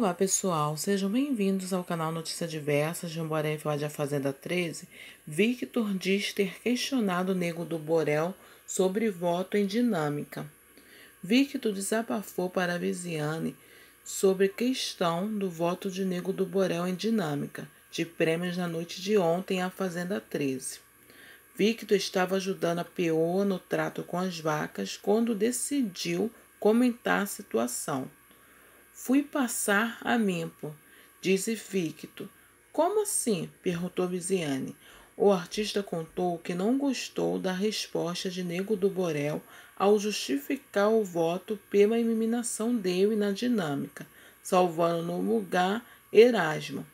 Olá pessoal, sejam bem-vindos ao canal Notícias Diversas de Boré FA de Fazenda 13. Victor diz ter questionado o nego do Borel sobre voto em dinâmica. Victor desabafou para a Viziane sobre questão do voto de nego do Borel em dinâmica de prêmios na noite de ontem à Fazenda 13. Victor estava ajudando a peoa no trato com as vacas quando decidiu comentar a situação. Fui passar a Mimpo, disse Ficto. Como assim? perguntou Viziane. O artista contou que não gostou da resposta de Nego do Borel ao justificar o voto pela eliminação dele na dinâmica, salvando no lugar Erasmo.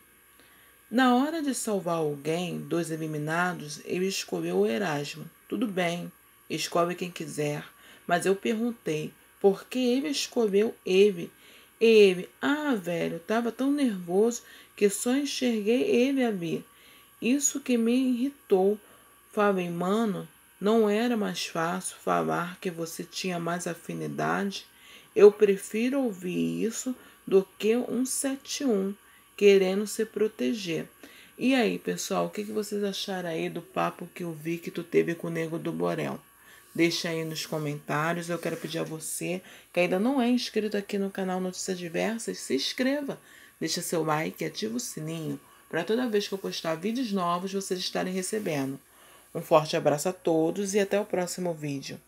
Na hora de salvar alguém dos eliminados, ele escolheu o Erasmo. Tudo bem, escolhe quem quiser, mas eu perguntei por que ele escolheu ele ele, ah, velho, estava tão nervoso que só enxerguei ele ali. Isso que me irritou. Falei, mano, não era mais fácil falar que você tinha mais afinidade? Eu prefiro ouvir isso do que um 71 querendo se proteger. E aí, pessoal, o que vocês acharam aí do papo que eu vi que tu teve com o Nego do Borel? Deixa aí nos comentários. Eu quero pedir a você que ainda não é inscrito aqui no canal Notícias Diversas, se inscreva. Deixa seu like e ativa o sininho para toda vez que eu postar vídeos novos vocês estarem recebendo. Um forte abraço a todos e até o próximo vídeo.